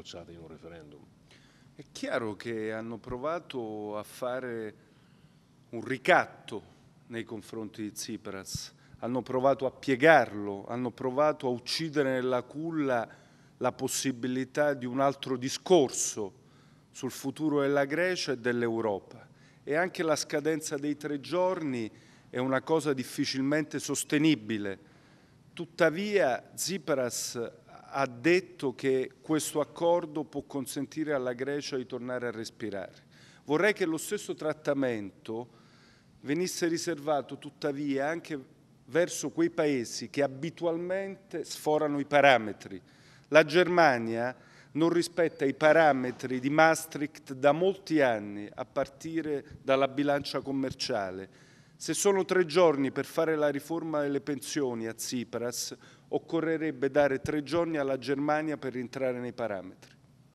bocciata in un referendum. È chiaro che hanno provato a fare un ricatto nei confronti di Tsipras, hanno provato a piegarlo, hanno provato a uccidere nella culla la possibilità di un altro discorso sul futuro della Grecia e dell'Europa. E anche la scadenza dei tre giorni è una cosa difficilmente sostenibile. Tuttavia Tsipras ha detto che questo accordo può consentire alla Grecia di tornare a respirare. Vorrei che lo stesso trattamento venisse riservato tuttavia anche verso quei paesi che abitualmente sforano i parametri. La Germania non rispetta i parametri di Maastricht da molti anni, a partire dalla bilancia commerciale. Se sono tre giorni per fare la riforma delle pensioni a Tsipras, occorrerebbe dare tre giorni alla Germania per entrare nei parametri.